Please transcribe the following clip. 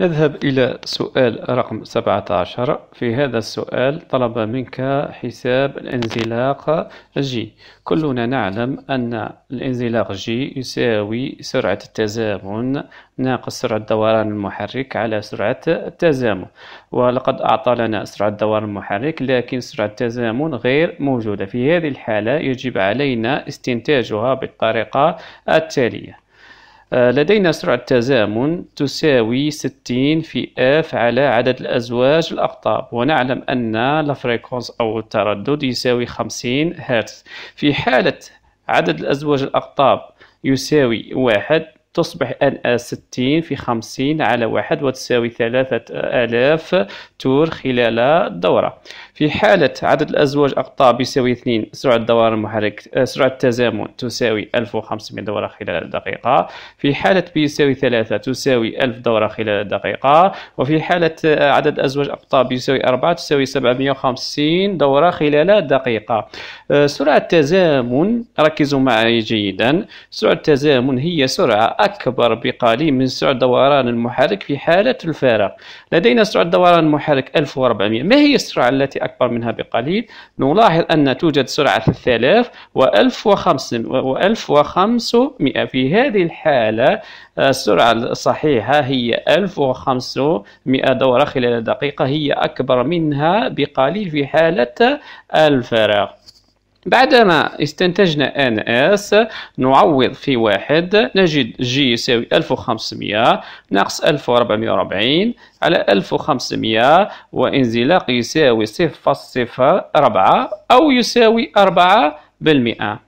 نذهب إلى سؤال رقم 17 في هذا السؤال طلب منك حساب الانزلاق جي كلنا نعلم أن الانزلاق جي يساوي سرعة التزامن ناقص سرعة دوران المحرك على سرعة التزامن ولقد أعطى لنا سرعة دوران المحرك لكن سرعة التزامن غير موجودة في هذه الحالة يجب علينا استنتاجها بالطريقة التالية آه، لدينا سرعة تزامن تساوي 60 في F على عدد الأزواج الأقطاب ونعلم أن الفريكونس أو التردد يساوي 50 هرتز في حالة عدد الأزواج الأقطاب يساوي واحد تصبح ال 60 آه، في 50 على واحد وتساوي 3000 آه، تور خلال دورة في حالة عدد الأزواج أقطاب يساوي 2 سرعة دوران المحرك آه، سرعة التزامن تساوي 1500 دورة خلال دقيقة في حالة بي يساوي 3 تساوي 1000 دورة خلال دقيقة وفي حالة عدد أزواج أقطاب يساوي 4 تساوي 750 دورة خلال دقيقة سرعة التزامن ركزوا معي جيدا سرعة التزامن هي سرعة أكبر بقليل من سرعة دوران المحرك في حالة الفارق لدينا سرعة دوران المحرك 1400 ما هي السرعة التي أكبر منها بقليل؟ نلاحظ أن توجد سرعة 3000 و1500 في هذه الحالة السرعة الصحيحة هي 1500 دورة خلال دقيقة هي أكبر منها بقليل في حالة الفراغ بعدما استنتجنا ان اس نعوض في واحد نجد جي يساوي 1500 ناقص 1440 على 1500 وانزلاق يساوي 0.04 أو يساوي 4 بالمئة